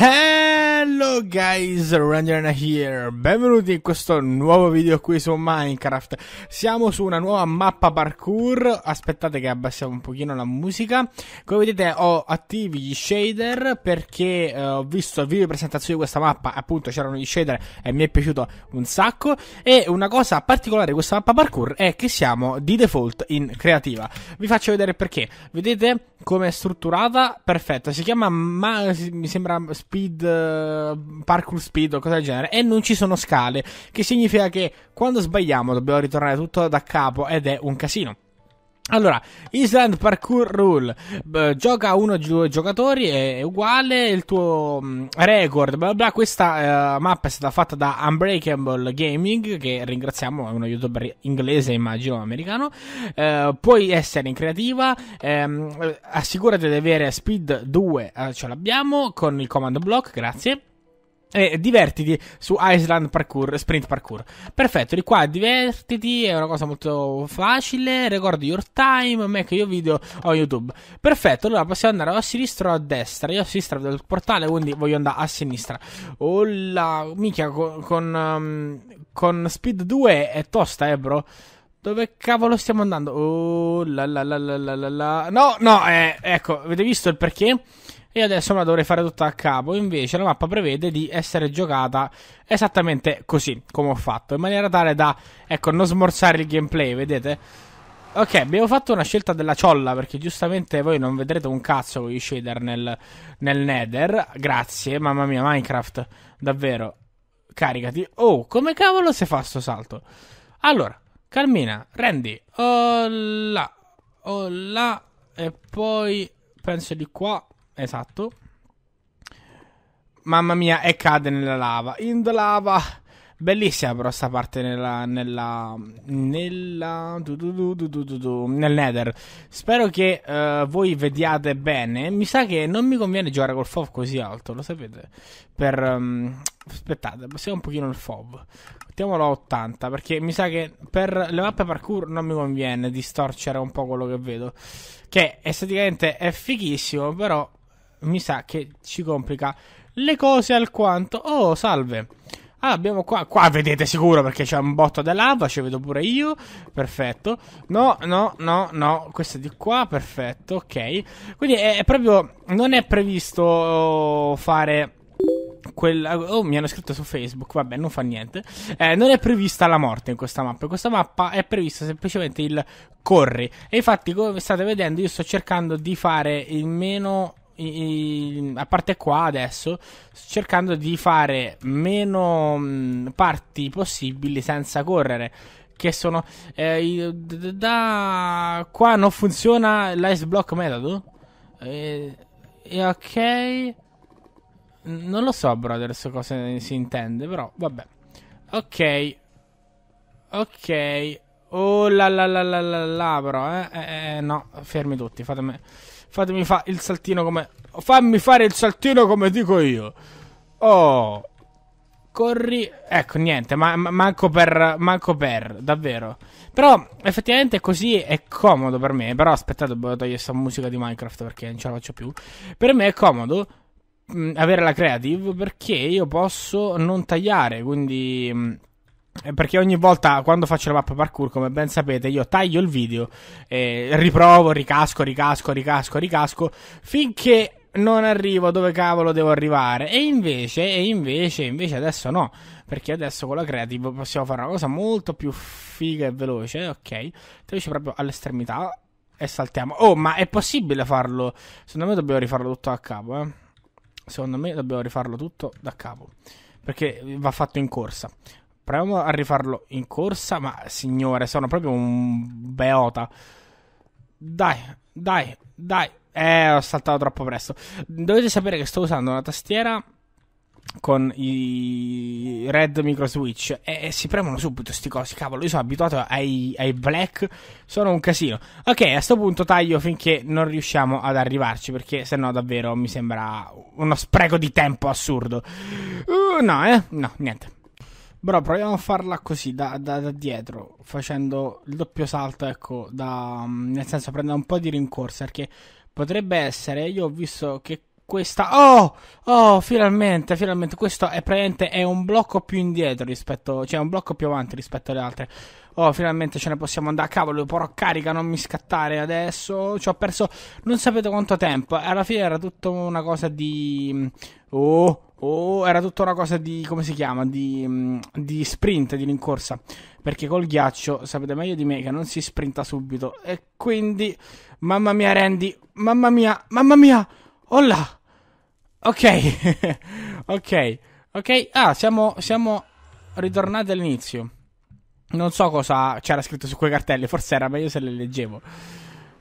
Hey! Hello guys, Rangerna here, benvenuti in questo nuovo video qui su Minecraft Siamo su una nuova mappa parkour, aspettate che abbassiamo un pochino la musica Come vedete ho attivi gli shader perché eh, ho visto il video di presentazione di questa mappa Appunto c'erano gli shader e mi è piaciuto un sacco E una cosa particolare di questa mappa parkour è che siamo di default in creativa Vi faccio vedere perché, vedete come è strutturata? Perfetto, si chiama, ma, mi sembra speed parkour speed o cose del genere e non ci sono scale, che significa che quando sbagliamo dobbiamo ritornare tutto da capo ed è un casino. Allora, Island Parkour Rule, uh, gioca uno o due giocatori, è uguale, il tuo um, record, bla bla, questa uh, mappa è stata fatta da Unbreakable Gaming, che ringraziamo, è uno youtuber inglese, immagino, americano, uh, puoi essere in creativa, um, assicurati di avere Speed 2, eh, ce l'abbiamo, con il command block, grazie, e eh, divertiti su Island Parkour, Sprint Parkour. Perfetto, di qua divertiti, è una cosa molto facile. Record your time, make your video o YouTube. Perfetto, allora possiamo andare a sinistra o a destra. Io a sinistra vedo il portale, quindi voglio andare a sinistra. Oh la... Minchia, con... Con, um, con Speed 2 è tosta, eh, bro. Dove cavolo stiamo andando? Oh la la la la la la No, no, eh, ecco, avete visto il perché? E adesso me la dovrei fare tutta a capo. Invece la mappa prevede di essere giocata esattamente così, come ho fatto. In maniera tale da, ecco, non smorzare il gameplay, vedete? Ok, abbiamo fatto una scelta della ciolla, perché giustamente voi non vedrete un cazzo con gli shader nel, nel nether. Grazie, mamma mia, Minecraft, davvero. Caricati. Oh, come cavolo si fa sto salto? Allora... Carmina, Randy, oh là, oh là, e poi penso di qua, esatto. Mamma mia, e cade nella lava. In the lava. Bellissima però sta parte nella... nella... nella... Du, du, du, nel nether. Spero che uh, voi vediate bene. Mi sa che non mi conviene giocare col FOV così alto, lo sapete? Per... Um, aspettate, passiamo un pochino il FOV. Mettiamolo a 80, perché mi sa che per le mappe parkour non mi conviene distorcere un po' quello che vedo. Che esteticamente è fighissimo, però mi sa che ci complica le cose alquanto. Oh, salve! Ah, abbiamo qua. Qua vedete sicuro perché c'è un botto da lava. Ci vedo pure io. Perfetto. No, no, no, no. Questa di qua. Perfetto. Ok. Quindi è, è proprio. Non è previsto oh, fare. Quella, oh, mi hanno scritto su Facebook, vabbè, non fa niente. Eh, non è prevista la morte in questa mappa. In questa mappa è previsto semplicemente il corri. E infatti, come state vedendo, io sto cercando di fare il meno a parte qua adesso, cercando di fare meno mm, parti possibili senza correre. Che sono. Eh, da qua non funziona l'ice block metodo? E, eh, e ok. Non lo so, brother, su cosa si intende, però vabbè. Ok. Ok. Oh la la la la la, la bro, eh, eh, eh no, fermi tutti, fatemi... Fatemi fare il saltino come... Fammi fare il saltino come dico io. Oh. Corri... Ecco, niente, ma, manco per... Manco per, davvero. Però, effettivamente così è comodo per me. Però, aspettate, devo togliere questa musica di Minecraft perché non ce la faccio più. Per me è comodo mh, mm, avere la creative perché io posso non tagliare, quindi... Mh, mm, eh, perché ogni volta quando faccio la mappa parkour, come ben sapete, io taglio il video, eh, riprovo, ricasco, ricasco, ricasco, ricasco, finché non arrivo dove cavolo devo arrivare. E invece, e invece, invece adesso no. Perché adesso con la creative possiamo fare una cosa molto più figa e veloce. Ok, invece proprio all'estremità e saltiamo. Oh, ma è possibile farlo? Secondo me dobbiamo rifarlo tutto da capo, eh. Secondo me dobbiamo rifarlo tutto da capo. Perché va fatto in corsa. Proviamo a rifarlo in corsa, ma signore, sono proprio un beota. Dai, dai, dai. Eh, ho saltato troppo presto. Dovete sapere che sto usando una tastiera con i red micro switch e, e si premono subito sti cosi cavolo io sono abituato ai, ai black sono un casino ok a questo punto taglio finché non riusciamo ad arrivarci perché se no davvero mi sembra uno spreco di tempo assurdo uh, no eh no niente però proviamo a farla così, da, da, da dietro, facendo il doppio salto, ecco, da, mm, nel senso prendere un po' di rincorsa, perché potrebbe essere, io ho visto che questa... Oh! Oh, finalmente, finalmente, questo è praticamente è un blocco più indietro rispetto... cioè un blocco più avanti rispetto alle altre. Oh, finalmente ce ne possiamo andare. Cavolo, però carica, non mi scattare adesso. Ci ho perso non sapete quanto tempo. Alla fine era tutta una cosa di... Mm, oh, o era tutta una cosa di, come si chiama, di, mm, di, sprint, di rincorsa, perché col ghiaccio sapete meglio di me che non si sprinta subito e quindi, mamma mia Randy, mamma mia, mamma mia, olla ok, ok, ok, ah siamo, siamo ritornati all'inizio, non so cosa c'era scritto su quei cartelli, forse era meglio se le leggevo,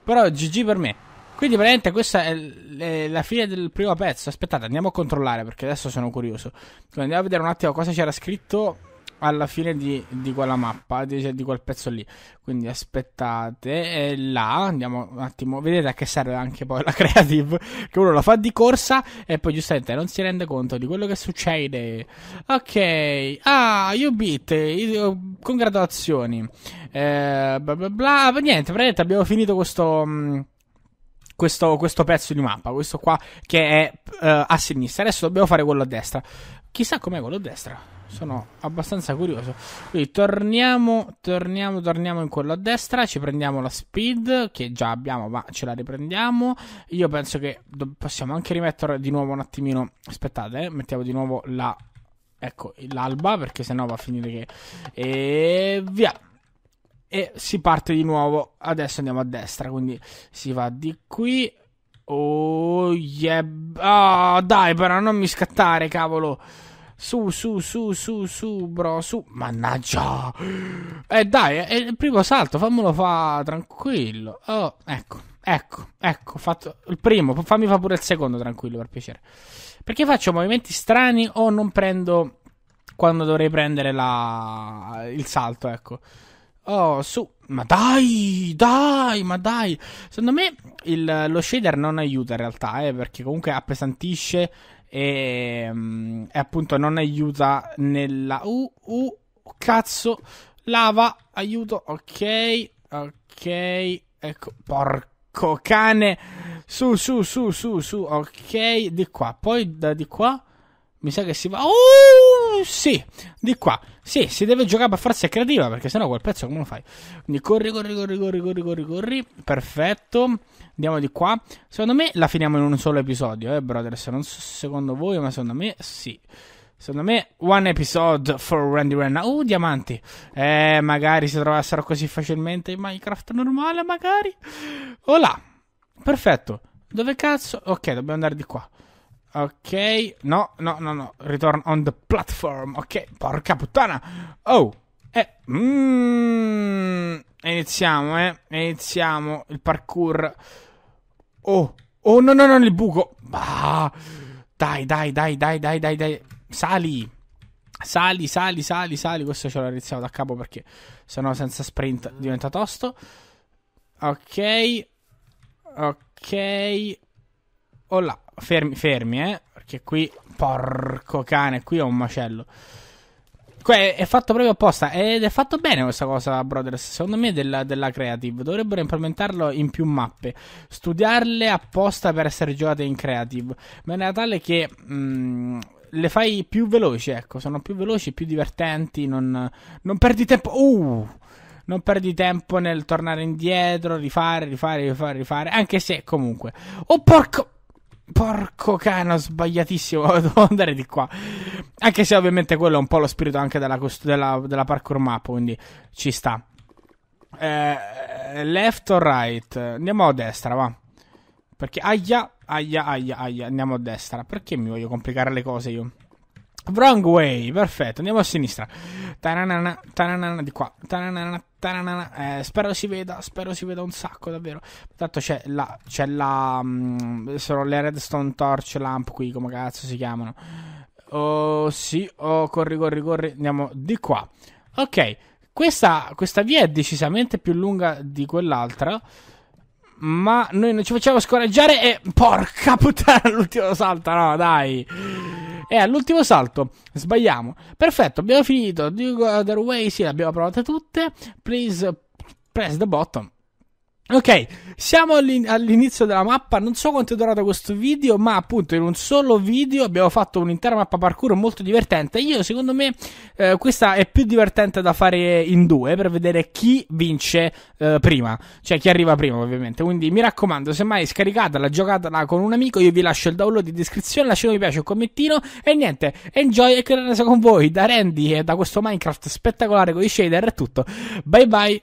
però GG per me. Quindi praticamente questa è la fine del primo pezzo. Aspettate, andiamo a controllare perché adesso sono curioso. Quindi cioè, andiamo a vedere un attimo cosa c'era scritto alla fine di, di quella mappa, di, cioè, di, quel pezzo lì. Quindi aspettate, è eh, là andiamo un attimo, vedete a che serve anche poi la creative, che uno la fa di corsa e poi giustamente non si rende conto di quello che succede. Ok, ah, you beat, congratulazioni. Eh, bla bla bla, ah, niente, praticamente abbiamo finito questo... Mh, mm, questo, questo, pezzo di mappa, questo qua che è uh, a sinistra. Adesso dobbiamo fare quello a destra. Chissà com'è quello a destra. Sono abbastanza curioso. Quindi torniamo, torniamo, torniamo in quello a destra. Ci prendiamo la speed che già abbiamo, ma ce la riprendiamo. Io penso che do- possiamo anche rimettere di nuovo un attimino. Aspettate, eh. mettiamo di nuovo la. Ecco l'alba perché sennò va a finire che. E via e si parte di nuovo. Adesso andiamo a destra, quindi si va di qui. Oh, yeah. Oh, dai, però non mi scattare, cavolo. Su, su, su, su, su, bro, su. Mannaggia. Eh, dai, è il primo salto, fammelo fa tranquillo. Oh, ecco, ecco, ecco, fatto il primo. Fammi fa pure il secondo tranquillo, per piacere. Perché faccio movimenti strani o non prendo quando dovrei prendere la... il salto, ecco. Oh, su, ma dai, dai, ma dai. Secondo me il, lo shader non aiuta in realtà, eh, perché comunque appesantisce e, mm, e appunto non aiuta nella... Uh, uh, cazzo, lava, aiuto, ok, ok, ecco, porco cane. Su, su, su, su, su, ok, di qua, poi da di qua mi sa che si va. Oh, sì, di qua. Sì, si deve giocare a farsi creativa perché sennò quel pezzo come lo fai? Quindi corri, corri, corri, corri, corri, corri, corri. Perfetto. Andiamo di qua. Secondo me la finiamo in un solo episodio, eh, brother. Se Non so secondo voi, ma secondo me sì. Secondo me, one episode for Randy Renna. Uh, diamanti. Eh, magari si trovassero così facilmente in Minecraft normale, magari. Oh Perfetto. Dove cazzo? Ok, dobbiamo andare di qua. Ok, no, no, no, no, return on the platform. Ok, porca puttana. Oh, eh, mm, iniziamo, eh, iniziamo il parkour. Oh, oh, no, no, no, il buco. Ah, dai, dai, dai, dai, dai, dai, dai. Sali. Sali, sali, sali, sali. Questo ce l'ho iniziato da capo perché sennò senza sprint diventa tosto. Ok. Ok. Oh là, Fermi, fermi, eh. Perché qui, porco cane, qui ho un macello. Qua è, è fatto proprio apposta. Ed è fatto bene questa cosa, Brothers. Secondo me della, della Creative. Dovrebbero implementarlo in più mappe. Studiarle apposta per essere giocate in Creative. Ma in tale che... Mh, mm, le fai più veloci, ecco, sono più veloci, più divertenti, non, non perdi tempo. Uh, non perdi tempo nel tornare indietro, rifare, rifare, rifare, rifare, anche se comunque. Oh porco Porco cane, ho sbagliatissimo. Devo andare di qua. Anche se, ovviamente, quello è un po' lo spirito anche della, cost- della, della parkour map. Quindi ci sta. Eh, left o right? Andiamo a destra, va. Perché aia, aia, aia, aia. Andiamo a destra. Perché mi voglio complicare le cose io? Wrong way, perfetto. Andiamo a sinistra. Tananana, tananana di qua. Tananana, eh, spero si veda, spero si veda un sacco davvero. Tanto c'è la, c'è la, mh, mm, sono le redstone torch lamp qui, come cazzo si chiamano. Oh sì, oh corri, corri, corri, andiamo di qua. Ok, questa, questa via è decisamente più lunga di quell'altra. Ma noi non ci facciamo scoraggiare e... Porca puttana, l'ultimo salto, no dai. E all'ultimo salto sbagliamo. Perfetto, abbiamo finito. Do you go other way? Sì, le abbiamo provate tutte. Please press the button. Ok, siamo all'inizio della mappa, non so quanto è durato questo video, ma appunto in un solo video abbiamo fatto un'intera mappa parkour molto divertente. Io secondo me eh, questa è più divertente da fare in due per vedere chi vince eh, prima, cioè chi arriva prima ovviamente. Quindi mi raccomando, se mai scaricatela, giocatela con un amico, io vi lascio il download in descrizione, lasciate mi piace, un commentino e niente, enjoy e che ne con voi da Randy e da questo Minecraft spettacolare con i shader è tutto. Bye bye!